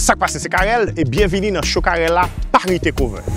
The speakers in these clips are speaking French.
Sa kwa se se karel, e byenvini nan Chokarela Paris Tekover. Sa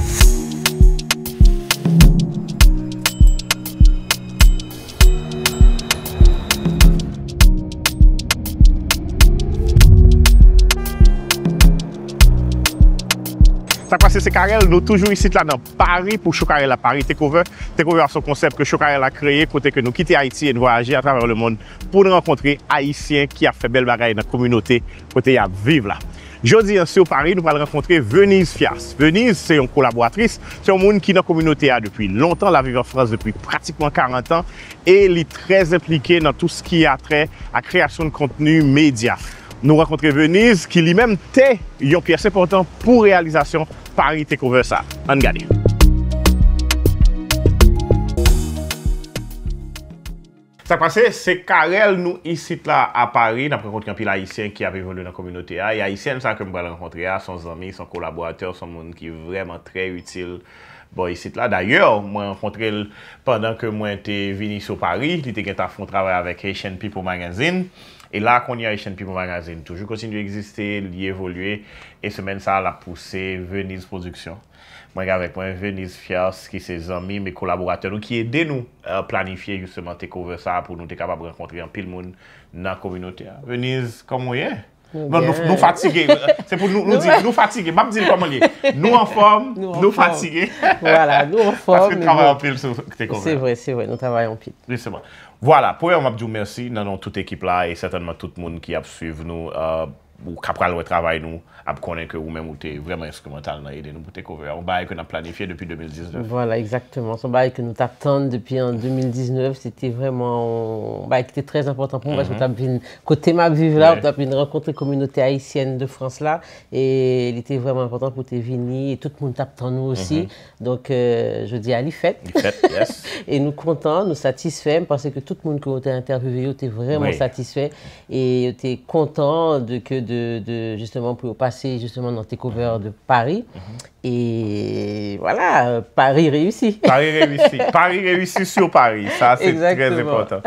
kwa se se karel, nou toujou isi tla nan Paris pou Chokarela Paris Tekover. Tekover a son konsep ke Chokarela kreye kote ke nou kite Haiti e nou voyaje a traver le moun pou nou renkontre Haitien ki a fe bel bagay nan komunote kote ya vive la. Jodi yansi ou Paris, nou pal renkontre Venise Fias. Venise, se yon kolaboratris, se yon moun ki nan kominote a depi lontan la vive en France depi pratikman 40 an e li trez implike nan tout se ki a tre a kreasyon kontenu media. Nou renkontre Venise ki li menm te yon piase portan pou realizasyon Paris Técoversa. An gade. Se karel nou isit la a Pari, nan prekontre yon pil Aisyen ki ave evolu nan kominote a, ya e Aisyen sa kem wale renkontre a, son zami, son kolaborateur, son moun ki vreman tre util. Bon, isit la. Darye, mwen renkontre l pandan ke mwen te vinis yo Pari, li te gen ta fon travay avèk H&P pou magazin, e la konye H&P pou magazin toujou kontinu egziste, li evolue, e semen sa la pousse venis produksyon. Mwen ga vek mwen, Veniz Fias ki se zanmi, me kolaboratèr nou ki ede nou euh, planifiye justement te kovè sa pou nou te kapab renkontri an pil moun nan kominote a. Veniz, komon ye? Non, nou fatigè. Se pou nou di, nou fatigè. Mab di lè komon ye? Nou an form, nou fatigè. Voilà, nou an form. Paske te kavè an pil sou te kovè. Se vwè, se vwè, nou travè an pil. Se vwè. Voilà, pou yon mabdjou mersi nan nou tout ekip la e certainman tout moun ki ap suiv nou. Euh, pou kap pral wè travay nou ap konen ke ou mèm ou te vèmè instrumental nan edè nou pou te kove. Ou baye ke nan planifiè depi 2019. Voilà, exactement. Son baye ke nou tap tante depi an 2019, c'était vèmè ou baye ki te trèz important pou mè kote ma vive la, ou tap vèmè renkontre kominote haïsyen de France la et il était vèmè important pou te vini et tout le monde tap tante nous aussi. Mhm. Donc, euh, je dis à l'IFET. Et nous content, nous satisfait. Je pensais que tout le monde qui a été interviewé était vraiment satisfait. Et était content de pou yo passe nan te cover de Paris mm-hmm. et voilà Paris reussi Paris reussi sur Paris ça c'est très important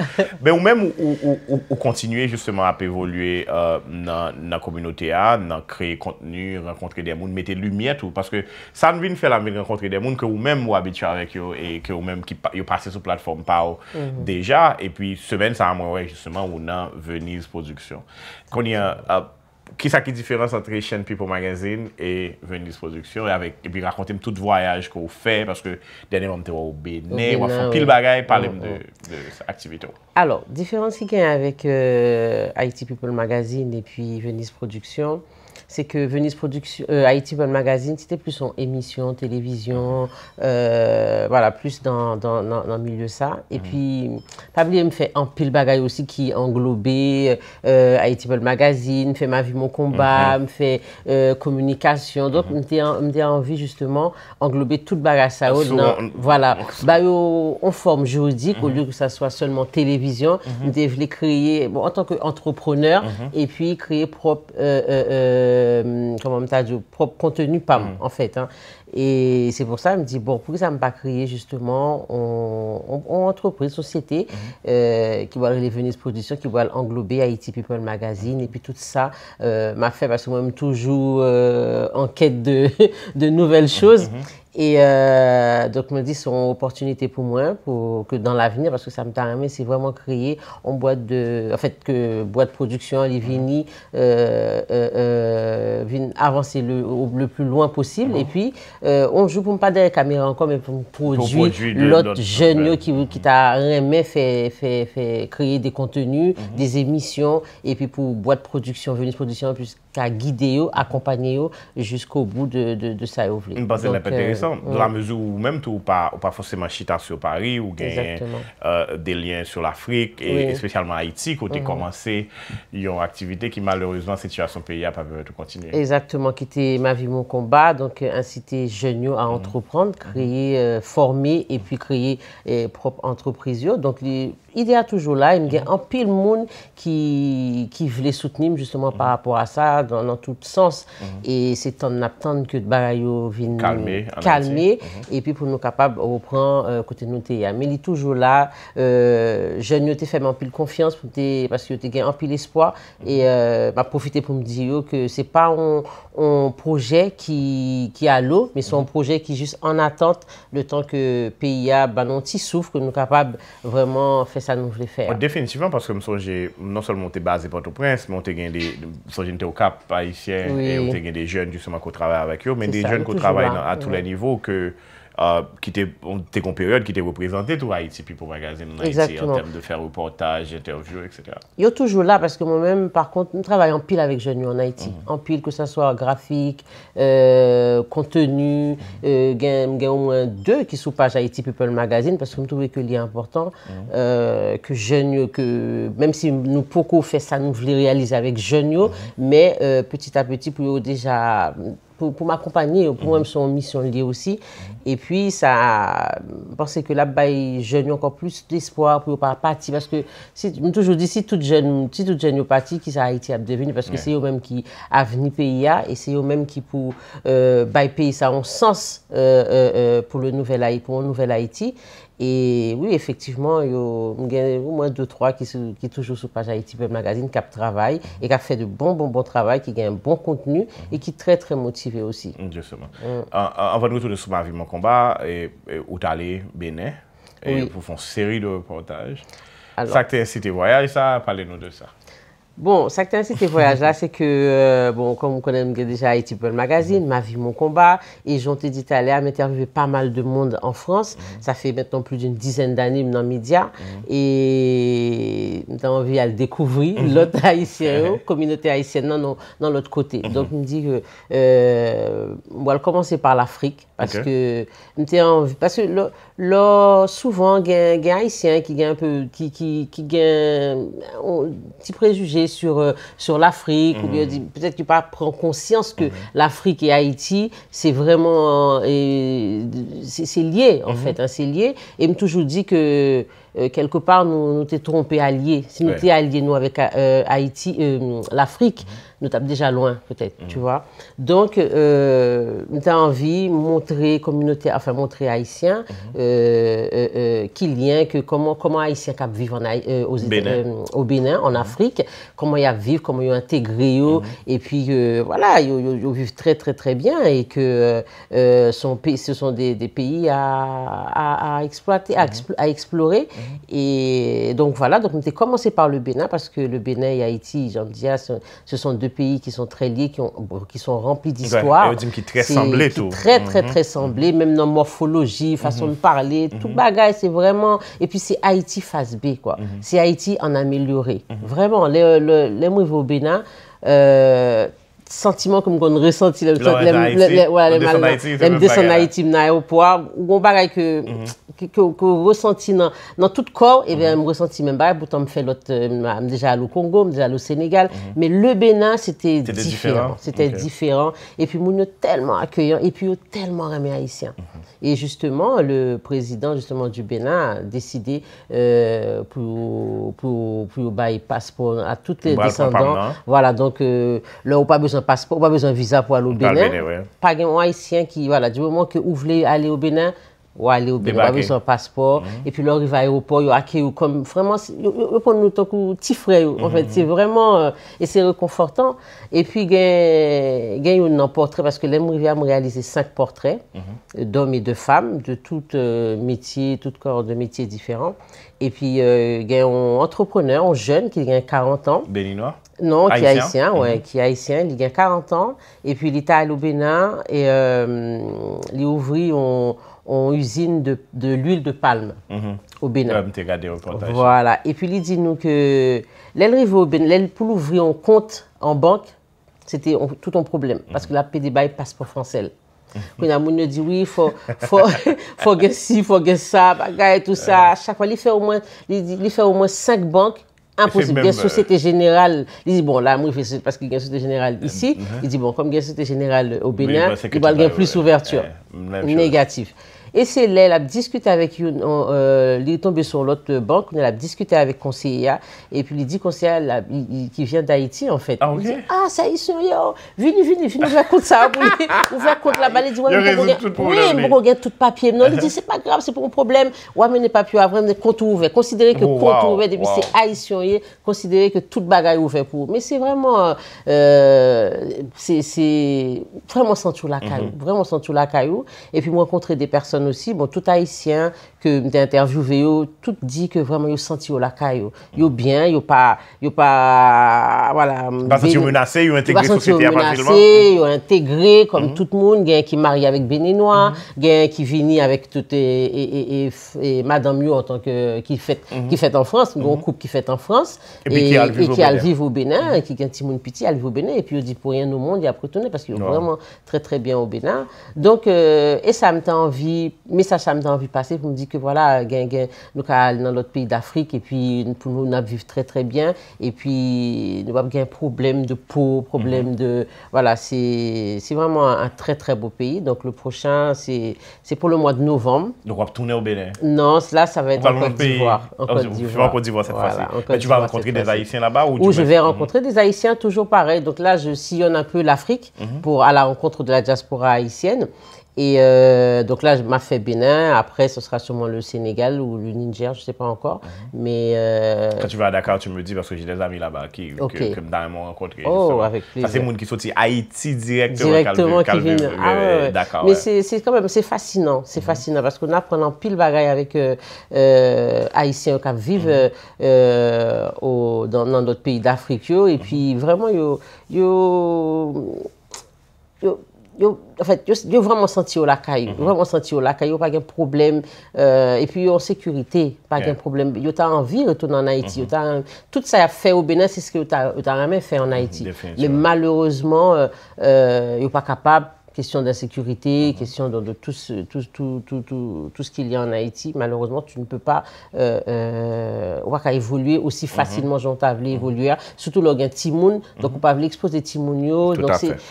ou mèm ou continue justement euh, a pevoluer nan komunote nan kreye kontenu, rakontre de moun, mette lumiè tout parce que ça ne vient pas la même rencontre de moun que ou mèm ou habite avec yo et que ou mèm yo passe sous plateforme mm-hmm. déjà et puis ce mèm ça amoure justement ou nan Venise Productions kon y a... Euh, Kisa ki diferans antre Hitchin People Magazine e Venice Productions e, e pi rakontem tout voyaj ko ou fe paske dene man te wou benen wafan pil bagay palem de aktivite wou. Alors, diferans ki gen avik Hitchin euh, People Magazine e pi Venice Productions c'est que Venise Production, euh, Haïti Magazine, c'était plus en émission, télévision, euh, voilà, plus dans, le milieu ça. Et mhm. puis, Pabli me fait un pile bagaille aussi qui englobait euh, Haïti Magazine, fait ma vie, mon combat, mhm. me fait euh, communication. Donc, mhm. me mm envie justement englober le bagage ça. voilà, bah, en forme juridique, au lieu que ça soit seulement télévision, me créer, bon, en tant qu'entrepreneur, et puis créer propre. Euh, euh, comment me dit, propre contenu PAM, mm. en fait. Hein. Et c'est pour ça elle me dit, « bon, pourquoi ça ne pas créé, justement une entreprise, société, mm. euh, qui va les Venise Production, qui va englober Haiti People Magazine, et puis tout ça euh, m'a fait, parce que moi-même, toujours euh, en quête de, de nouvelles mm. choses. Mm-hmm. Et euh, donc, me dit, c'est une opportunité pour moi, pour que dans l'avenir, parce que ça me permet, c'est vraiment créer en boîte de. En fait, que boîte de production, les vignes, euh, euh, euh avancer le, le, plus loin possible. Et puis, on joue pour ne pas derrière caméra encore, mais pour produire, l'autre jeune qui, t'a aimé fait, créer des contenus, mhm. des émissions, et puis pour boîte de production, venir production, production, plus as guider, accompagner jusqu'au bout de, de, de ça. c'est intéressant. la mezou ou mèm tou pa ou pa fosèman chita sou Paris ou genyen de lyen sou l'Afrique et spesyalman Haiti kote komanse yon aktivite ki malheurezman situasyon peyi a pape te kontinye. Exactement, ki te ma vi moun komba donc incite euh, genyo a antreprendre mm. kreye mm. euh, formé et puis kreye prop entreprizio idè a toujou la, yon mm. genyen anpil moun ki vle soutenim justement par rapport a sa nan tout sens et se tan naptan ke barayou kalme et pi pou nou kapab ou pran kote euh, nou te yame, li toujou la euh, jen yo te fèm anpil konfians pou te, paske yo te gen anpil espoi, et pa profite pou mdi yo ke se pa on proje ki alo me son proje ki jist an atant le tan ke PIA banon ti souf, kon nou kapab vreman fè sa nou jle fè. Definitivman, paske msonje non sol mwote base pato prins, mwote gen de, msonje nte o kap, pa isyen e mwen te gen de jen, du soma ko travè avèk yo, men de jen ko travè a tou la niv que était Uh, ki te kon peryode ki te Haïti tou Haiti magazine en Haïti en termes de faire reportage, interview, etc. Il toujou toujours là parce que par même par contre, an pil en pile avec Genio en Haïti. Mhm. En pile, que ce soit graphique, euh, contenu, kontenu, mhm. euh, y moins euh, gen, moins ou mwen dè Haïti People Magazine, que je trouvais ke li important, mhm. euh, que -hmm. euh, si nous poko fait ça, nous vle realize avec Genio, mais petit à petit pou yo déjà... pou m'akompanyè, pou mèm mm-hmm. son misyon liye osi. E pwi sa, m'pense ke la bay jen yo ankon plus l'espoir pou yo pa pati, parce ke si tout jen yo pati, ki sa Haiti ap devine, parce ke se yo mèm ki avni pe ya, e se yo mèm ki pou bay pe sa an sens euh, euh, euh, pou nouvel Haiti. Et oui, effectivement, il y a au moins 2-3 qui sont toujours sur page ITV Magazine, qui ont travaillé et qui ont fait de bons, bons, bons travails, qui ont gagné un bon contenu et qui sont très, très motivés aussi. Mm, justement. Mm. En fin de compte, nous sommes à Viment Combat, où tu allais, Béné, et ils vous font série de reportages. Ça, tu es incité à voyager, ça, parlez-nous de ça. Bon, ça que tes voyages-là, c'est que, euh, bon, comme vous connaît déjà Haiti People Magazine, Ma vie, mon combat, et j'en t'ai dit, allé à m'interviewer pas mal de monde en France. Mhm. Ça fait maintenant plus d'une dizaine d'années dans les médias. Mhm. Et j'ai envie de le découvrir, mhm. l'autre haïtien, oh, communauté haïtienne, non, non, dans l'autre côté. Donc, je me dit que, euh, on va commencer par l'Afrique parce okay. mte anvi, parce que lò, souvent gen, gen qui a un peu, qui qui a gen, petit préjugé sur, euh, sur l'Afrique, ou bien, mhm. peut-être tu pas prend conscience que mhm. l'Afrique et Haïti, c'est vraiment, euh, c'est lié, en mm -hmm. fait, hein, c'est lié, et me toujours dit que, euh, quelque part, nous nous t'es trompé allié, si nous ouais. t'es allié nous avec Haïti, euh, l'Afrique, mhm nous tape déjà loin, peut-être, tu mm. vois. Donc, euh, tu as envie de montrer communauté, enfin, montrer haïtien, mmh. euh, euh, euh que comment, comment Haïtiens cap vivre en, euh, au Bénin, en mm-hmm. Afrique, comment ils vivent, comment ils intégré, mm-hmm. et puis, voilà, ils vivent très, très, très bien, et que son ce sont des, pays à, exploiter, à, mm-hmm. explorer. Et donc, voilà, donc, on a commencé par le Bénin, parce que le Bénin et Haïti, j'en disais ce sont deux pays qui sont très liés, qui, ont, qui sont remplis d'histoire. très tout. Très, très, mhm. très même dans morphologie, mhm. façon de parler, mhm. tout bagage, c'est vraiment... Et puis c'est Haïti face B, quoi. C'est Haïti en amélioré. Vraiment, les, les, les sentiment comme qu'on ressentit le les les les voilà les mal les descend Haïti dans ou on pareil mhm. que que que ressenti dans dans tout corps et eh ben mhm. me ressenti même pareil pourtant euh, me fait l'autre déjà au Congo déjà au Sénégal mhm. mais le Bénin c'était différent c'était différent et puis mon tellement accueillant et puis tellement aimé haïtien Et justement, le président justement du Bénin a décidé euh, pour oublier le passeport à toutes les descendants. Voilà, donc, euh, l'on n'a pas besoin de passeport, l'on n'a pas besoin de visa pour aller au Bénin. Par exemple, un Haitien qui, voilà, du moment qu'il voulait aller au Bénin, ou aller au Bénin, avec son passeport. Mhm. Et puis, là, ils va à l'aéroport, ils accueillent comme vraiment, ils nous tant petit En mhm. fait, c'est vraiment, euh, et c'est réconfortant. Et puis, il y a un portrait, parce que vient a réalisé cinq portraits mhm. euh, d'hommes et de femmes, de tout euh, métier, tout corps de métiers différent. Et puis, il y a un entrepreneur, un jeune qui a 40 ans. Béninois non, qui est haïtien, ouais, qui est haïtien. Il a 40 ans. Et puis, il est allé au Bénin et les il a On usine de l'huil de palme mhm. Obena Et puis l'il dit nous que L'il pou l'ouvrir en compte En banque C'était tout un problème mhm. Parce que la paix des bayes passe pour Française Kou y a moun l'il dit oui Faut guez si, faut guez sa A chaque fois l'il fait au moins Cinq banques En euh, bon, société générale L'il dit bon, la moun l'il fait parce que L'il dit bon, comme la société générale Obena, il va y avoir plus ouverture Négatif Et c'est là, elle a discuté avec une, euh, il est tombé sur l'autre banque, elle a discuté avec conseiller, et puis il dit conseiller il, qui vient d'Haïti, en fait. Ah, okay. il dit, ah ça y est, venez, venez, venez, vous raconte ça, vous racontez la balle, ah, il dit, ouais, mais vous tout papier. Non, il dit, c'est pas grave, c'est pour un problème. Ouais, mais n'est pas plus avant, compte ouvert. Considérez que oh, compte ouvert, depuis c'est haïtien, considérez que toute bagaille ouvert pour. Mais c'est vraiment, euh, euh, c'est vraiment sans la caillou, mhm. vraiment sans la caillou. Et puis, moi, rencontrer des personnes aussi, bon, tout haïtien que interviewé, tout dit que vraiment, ils senti au caille. Ils bien, ils pas, ils pas, voilà. Pas senti menacé, ils intégré société Ils intégré comme mhm. tout le monde, quelqu'un qui marie avec Béninois, quelqu'un mhm. qui vini avec tout et, madame Yo en tant que qui fait mhm. qui fait en France, un grand couple qui fait en France et, qui a vivre au Bénin et qui gagne Timoun a elle vit au Bénin et puis il dit pour rien au monde, il a retourné parce qu'il est vraiment très très bien au Bénin. Donc euh, et ça me t'a envie mais ça me donne envie de passer pour me dire que voilà, gain, gain, nous sommes dans notre pays d'Afrique et puis nous, nous vivons très très bien et puis nous avons un problème de peau, problème mhm. de... Voilà, c'est vraiment un très très beau pays. Donc le prochain, c'est pour le mois de novembre. Donc on va tourner au Bénin Non, là, ça va être en Côte d'Ivoire. Ah, en Côte d'Ivoire. cette fois-ci. tu vas rencontrer des Haïtiens là-bas ou je vais mhm. rencontrer des Haïtiens, toujours pareil. Donc là, je sillonne un peu l'Afrique mhm. pour à la rencontre de la diaspora haïtienne. Et euh, donc là, je m'a fait bénin. Après, ce sera sûrement le Sénégal ou le Niger, je ne sais pas encore. Mhm. Euh, quand tu vas à Dakar, tu me dis, parce que j'ai des amis là-bas qui me rencontrent. Oh, Ça, c'est moun qui sont à Haïti directement quand ils viennent à Dakar. Mais c'est fascinant. C'est mhm. fascinant parce qu'on apprenant pile bagaye avec euh, Haïtiens qui vivent mhm. dans d'autres pays d'Afrique. Et puis, vraiment, il y a... yo vreman santi yo lakay, yo vreman santi mhm. yo lakay, euh, yo pa gen problem, e pi yo an sekurite, pa gen problem, yo ta anvi retoun an Haiti, yo ta anvi, tout sa fè ou benè, se skè yo ta rame fè an Haiti, le malheureseman, yo pa kapab, question d'insécurité, mhm. question de, tout, ce, tout, tout, tout, ce qu'il y a en Haïti, malheureusement, tu ne peux pas voir euh, euh évoluer aussi mhm. facilement, j'en t'avais mhm. évoluer, surtout lorsqu'il y a un timoun, donc on peut exposer timounio, donc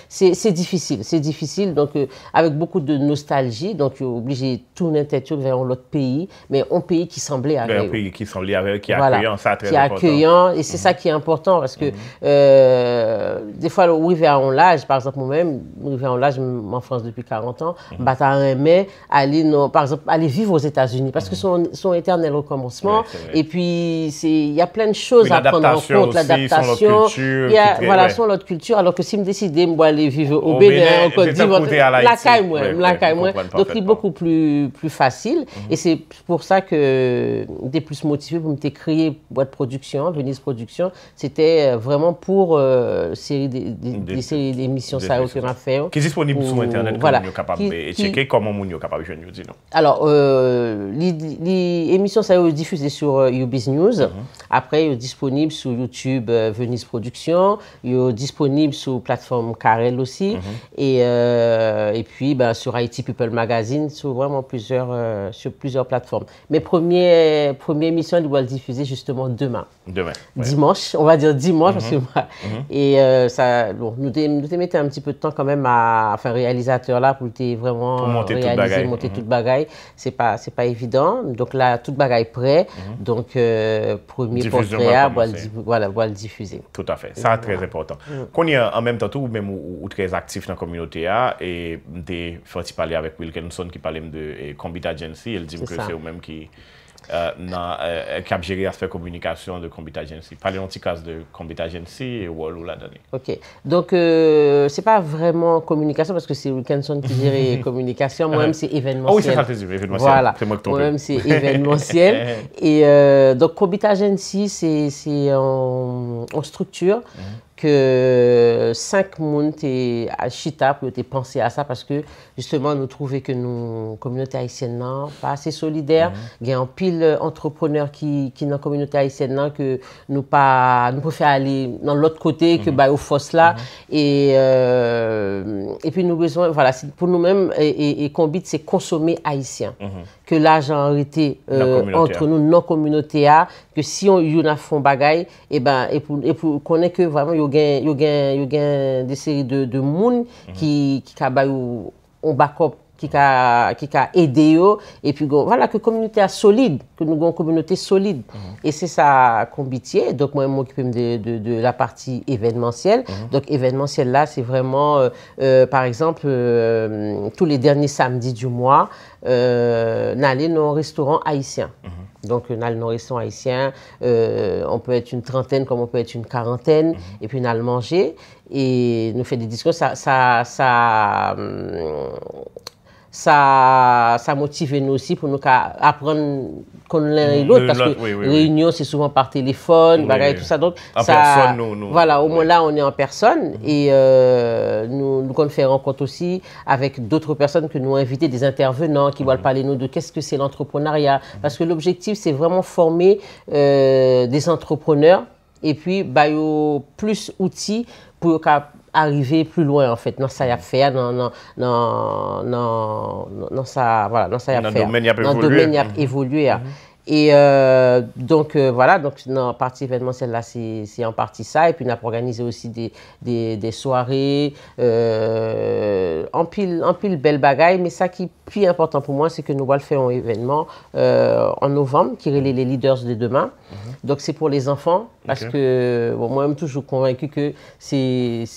c'est difficile, c'est difficile, donc euh, avec beaucoup de nostalgie, donc euh, obligé de tourner tête vers l'autre pays, mais un pays qui semblait Un pays qui semblait accueillant, ça très Qui accueillant, et c'est ça qui est important, parce que des fois, oui à un l'âge, par exemple, moi-même, à un l'âge, en France depuis 40 ans, mm -hmm. bata aller non, par exemple, aller vivre aux états unis parce que mhm. son, son éternel recommencement, et puis, il y a plein de choses à prendre en compte, l'adaptation, voilà, ouais. l'autre culture, alors que si me décide, moi, aller vivre au, Bénin, au Côte d'Ivoire, la caille la caille donc c'est beaucoup plus, plus facile, mhm. et c'est pour ça que euh, des plus motivés pour me créer boîte production, Venise Production, c'était euh, vraiment pour euh, série des, des, séries d'émissions ça que m'a fait. Qui disponible internet voilà. comment yo comment e capable Je vous Alors, euh, l'émission, ça ça diffusée sur YouBiz euh, News. Mhm. Après, -hmm. est disponible sur YouTube euh, Venise Venice Production. Il disponible sur sur plateforme Carel aussi. Mhm. Et, et puis, bah, sur IT People Magazine, sur vraiment plusieurs, sur plusieurs plateformes. Mes premières émissions, émission, vont être diffusées justement demain. Demain. Dimanche, on va dire dimanche. Mhm. et ça, bon, nous, nous mettre un petit peu de temps quand même à, realizatèr la pou lte vreman realize, monte tout bagay. Ah, se pa evident, donk la tout bagay pre, donk premier portre a, wala wale difuze. Tout afe, sa tre repotant. Koni, an menm tatou, ou menm ou trez aktif nan kominote a, e mte foti pale avèk Wilkinson ki pale mde kombi d'agenci, el jimke se ou menm ki... kap jere la communication de Combit Agency. Pale yon ti kas de Combit Agency e ou la dani. Ok, ce euh, pas vraiment communication parce que c'est Wilkinson qui gère komunikasyon, Moi-même, c'est ah événementiel. Oh oui, c'est ça, c'est événementiel. Voilà, Moi-même, c'est événementiel. Et euh, donk Combit Agency, c'est en structure. Mhm. 5 moun te achita pou te panse mm-hmm. a sa paske nou trouve ke nou komyonote haisyen nan pa ase solider gen an pil antroponeur ki nan komyonote haisyen nan nou pou fè alè nan lot kote ke bay ou fòs la e pou nou mèm e konbit se konsome haisyen ke la jan rete antre nou nan komyonote a ke si yon a fon bagay, e pou konen ke yon gen de seri de moun ki kabay ou ou bakop qui a, qui a aidé eux. et puis voilà que communauté est solide que nous avons une communauté solide mhm. et c'est ça qu'on vit. donc moi je m'occupe de, de, de, la partie événementielle mhm. donc événementielle là c'est vraiment euh, euh, par exemple euh, tous les derniers samedis du mois nous allons dans un restaurant haïtien mhm. donc nous allons dans un restaurant haïtien on peut être une trentaine comme on peut être une quarantaine et puis nous allons manger et nous fait des discours ça ça, ça hum, ça, ça motive nous aussi pour nous apprendre l'un et mm. l'autre. Parce que réunion, c'est souvent par téléphone, tout ça. Donc, en ça, personne, Voilà, au moins là, on est en personne. Mm. Et euh, nous, nous on fait rencontre aussi avec d'autres personnes que nous invitons, des intervenants qui veulent mm. parler nous de qu'est-ce que c'est l'entrepreneuriat. Parce que l'objectif, c'est vraiment former euh, des entrepreneurs et puis, bah, plus outils pour arriver plus loin, en fait, non ça mm. y a fait, non non non non ça, voilà, non ça y a fait. domaine a évolué. Hein. Mm-hmm. Et euh, donc, euh, voilà, donc, en partie celle-là, c'est en partie ça. Et puis, on a organisé aussi des, des, soirées, euh, en, pile, en pile belle Mais ça qui est plus important pour moi, c'est que nous allons faire un événement en novembre qui est les leaders de demain. Mhm. Donc, c'est pour les enfants, parce que moi, moi-même, toujours convaincu que c'est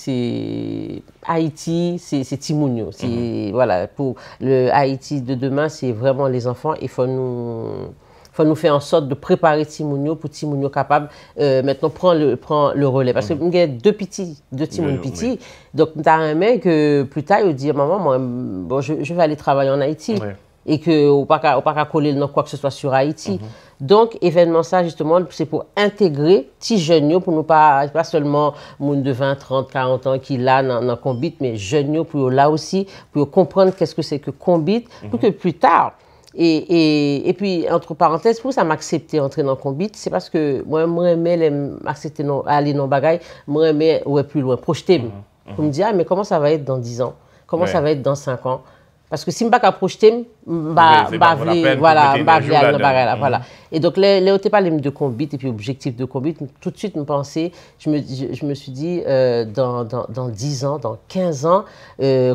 Haïti, c'est Timounio. Mhm. Voilà, pour le Haïti de demain, c'est vraiment les enfants. Il faut nous nous faire en sorte de préparer Timounio pour Timounio capable euh, maintenant prendre le, prendre le relais. Parce que mm. nous avons deux petits, deux Timoun petits. Donc, nous avons que plus tard, il dit Maman, moi, bon, je, vais aller travailler en Haïti. Et que au pas qu'à coller dans quoi que ce soit sur Haïti. Mm-hmm. Donc, événement ça, justement, c'est pour intégrer petits jeunes, pour nous pas, pas seulement monde de 20, 30, 40 ans qui là dans, dans Combit, mais jeunes pour là aussi, pour comprendre qu'est-ce que c'est que Combit, pour mm-hmm. que plus tard, E pi entre parenthèse, pou sa m'aksepte entre nan konbit, se paske mwen mreme m'aksepte non, alen nan bagay, mreme ouwe plouan. Projete mwen. Mm-hmm. Mwen mwen diya, ah, mwen koman sa va ete dan 10 an, koman sa va ete dan 5 an? Paske si m bak a projete, m ba vye an apare la. Mm. Et donc lè, lè o te pale m de konbit, epi objektif de konbit, tout de suite m pense, j me sou di, euh, dans 10 ans, dans 15 ans,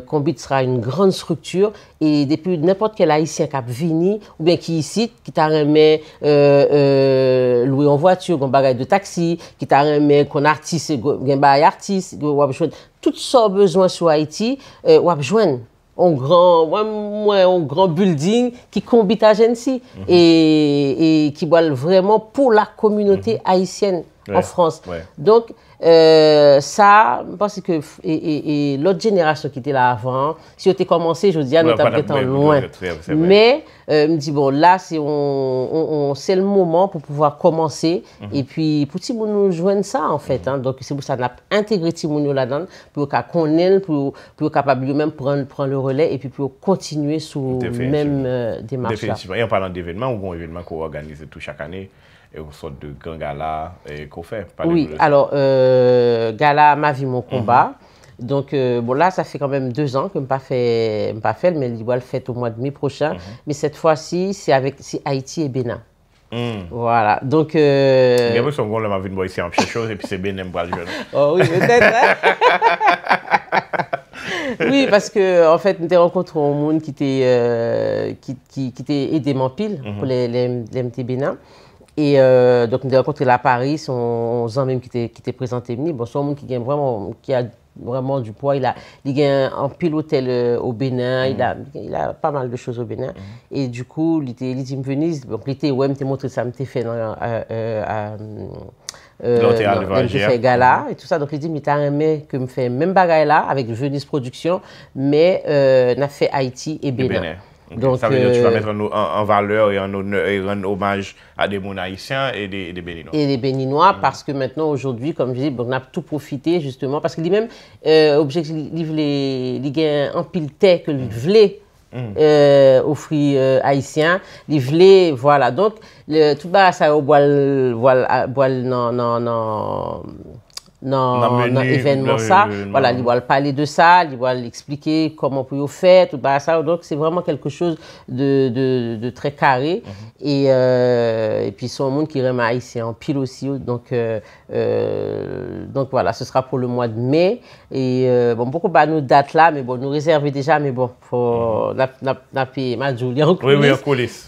konbit euh, sra yon gran strukture, et depi, n'importe ke la isi an kap vini, ou ben ki isi, ki ta reme euh, loue an vwature, kon bagay de taksi, ki ta reme kon artis, gen bay artis, wap jwen, tout sa bezwa sou Haiti, wap jwen, un grand, grand building qui combine à Gensi mhm. et, qui boit vraiment pour la communauté mhm. haïtienne. En Frans. Donc, sa, l'otre generasyon ki te la avan, si yo te komanse, yo diyan, yo tabre tan lwen. Me di, bon, la, se l mouman pou pouva komanse. Mhm. Et puis, pou ti moun nou jwen sa, an fèt, an. Donc, se mou sa na integre ti moun nou la dan, pou yo ka konen, pou yo kapabli yo men pran le relais, et puis pou yo kontinue sou men demarche la. En parlant d'evenman, ou bon evenman ki yo organize tou chak anè, E ou sot de gang gala e kou fè? Oui, alors, euh, gala m'a vi m'on komba. Mhm. Donc, euh, bon, la, sa fè kambèm deux ans ke m'pa fè, m'pa fè, mè li wè l'fèt ou mwè d'mi prochè. Mè set fwa si, si Haiti e Benin. Voilà, donc... Mè euh, mè s'on kon lè m'a vi m'o isi an p'chechose epi se ben m'embo al joun. Oh, oui, mè tèt, lè. Oui, parce que, en fèt, mè tè renkontre ou moun ki tè ki tè edè m'ampil pou lè m'te Benin. E dok m de rekontre la Paris, son zan menm ki te prezante meni, bon son moun ki gen vreman, ki a vreman du pwa, li gen an pil hotel o Benin, il a euh, mm-hmm. pa mal de chouz o Benin. Mm-hmm. E du kou li te elitim Venise, bon li te we m te motre sa m te fè nan jifè gala, mm-hmm. et tout sa, dok li ti mi ta remè ke m fè men bagay la, avèk Venise Productions, mè euh, na fè Haiti e Benin. Sa menyo tu va euh, mette an valeur e an omaj a de moun haisyen e de Beninois. Paske maintenant, aujourd'hui, kom je zi, bon ap tout profite, paske euh, li menm, li gen empilte ke vle ofri haisyen, li vle, voilà. Donk, tout ba sa yo boal nan... dans l'événement ça. Voilà, ils vont parler de ça, ils vont expliquer comment on peut tout ça. tout ça. Donc, c'est vraiment quelque chose de, de, très carré. Mhm. Et, euh, et puis, son monde qui rema ici en pile aussi. Donc, euh, euh, donc, voilà, ce sera pour le mois de mai. Et euh, bon, beaucoup pas nous date là, mais bon, nous réserver déjà, mais bon, faut la mhm. ma Julie en Oui,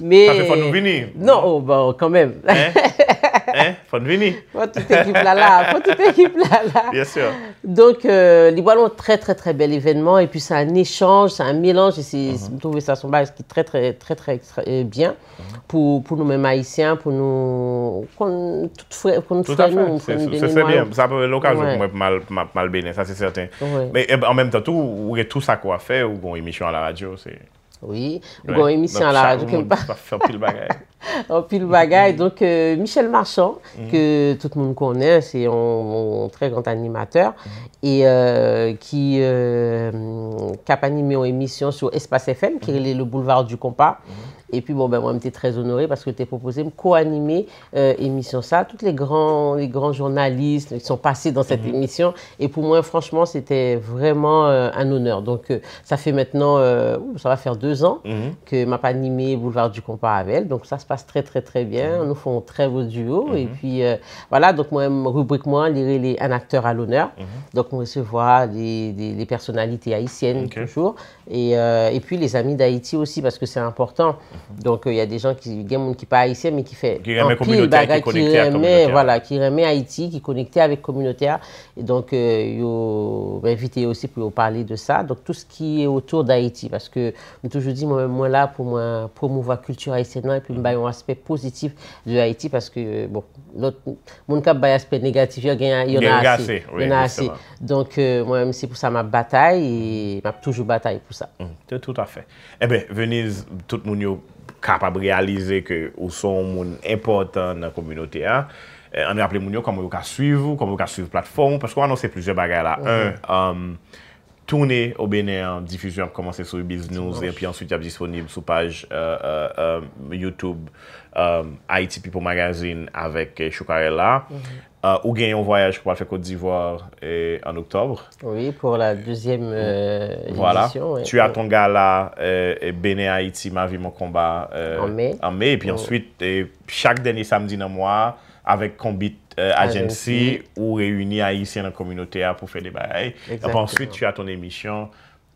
Mais... Ça fait nous venir. Non, oh, bon, quand même. Hein? vini. Pour toute équipe là-là, pour toute équipe là-là. Bien sûr. Donc, euh, les ballons, très, très, très bel événement. Et puis, c'est un échange, c'est un mélange. je c'est, mm ça son base qui est très, très, très, très, euh, bien mhm. pour, pour nous-mêmes haïtiens, pour nous. tout, à fait. Nous, c'est, bien. Ça peut être l'occasion pour moi mal, mal béni, ça c'est certain. Mais eh ben, en même temps, tout, tout ça quoi faire, fait, ou une émission à la radio, c'est. Oui, une émission à la bah, radio. Pas faire pile bagaille. en pile bagaille. Mm-hmm. Donc, euh, Michel Marchand, mm-hmm. que tout le monde connaît, c'est un, très grand animateur mm-hmm. et euh, euh, qui, a animé une émission sur Espace FM, qui est le boulevard du compas. Et puis, bon, ben, moi, j'étais très honoré parce que tu proposé de co-animer euh, émission ça. Tous les grands, les grands journalistes qui sont passés dans cette mhm. émission. Et pour moi, franchement, c'était vraiment euh, un honneur. Donc, euh, ça fait maintenant, euh, ça va faire deux ans mhm. que m'a pas animé Boulevard du elle. Donc, ça se passe très, très, très bien. Mhm. Nous faisons très beau duo. Et puis, voilà. Donc, moi rubrique moi, lire les, un acteur à l'honneur. Donc, on recevoir des les, personnalités haïtiennes toujours. Et, et puis, les amis d'Haïti aussi, parce que c'est important. Donk euh, y a de jan ki gen moun ki pa Haitien Ki reme komunotea Ki reme Haiti Ki konekte avek komunotea Donk yo evite yo se pou yo parli de sa Donk tout se ki e otou d'Haiti Paske moun toujou di moun mwen la Pou mwen promouva kultur Haitienan Pou mwen baye yon aspep pozitif de Haiti Paske moun kap baye aspep negatif Yon a ase Donk moun mwen si pou sa mabatay Mab toujou batay pou sa Tout afe Ebe veniz tout moun yo kapab realize ke ou son moun importan nan komunote a, eh, an aple moun yo kamou yo ka suyv ou, kamou yo ka suyv platform, paskou an anose plize bagay la. Un, toune obene an difusyon, komanse sou biznouz, en pi answite ap disponib sou page euh, euh, euh, YouTube, IT People Magazine, avek eh, Choukarela, an aple moun yo, Euh, ou gen yon voyaj pou pa fèkot d'Ivoire e, en oktobre. Oui, pou la deuxième euh, émission. Tu a ton gal la, euh, Bené Haïti, Mavie Mokomba. En mai. En mai, pi answit, chak deni samdi nan mwa, avèk kombit agensi, ou reyouni haïsien nan kominote a pou fèlè bayay. Apo answit, tu a ton émission,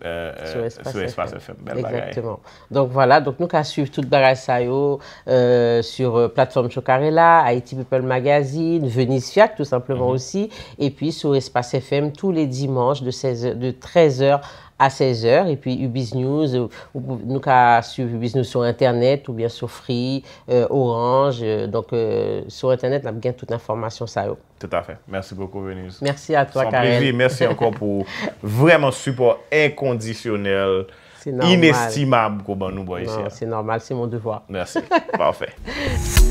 sur Espace, FM. Exactement. Donc voilà, donc nous qu'à suivre toute ça euh, sur euh, plateforme Chocarella, Haiti People Magazine, Venise Fiat tout simplement mhm. aussi, et puis sur Espace FM tous les dimanches de, 16 de 13h a 16h, et puis UBIS News, euh, ou nou ka soub UBIS News sou internet, ou bien sou Free, euh, Orange, euh, donc sou internet, la b gen tout information sa yo. Tout à fait. Merci beaucoup, Venise. Merci à toi, Karen. Sans prévu, merci encore pour vraiment support inconditionnel, inestimable, ko ban nou ban ici. Non, c'est normal, c'est mon devoir. Merci. Parfait.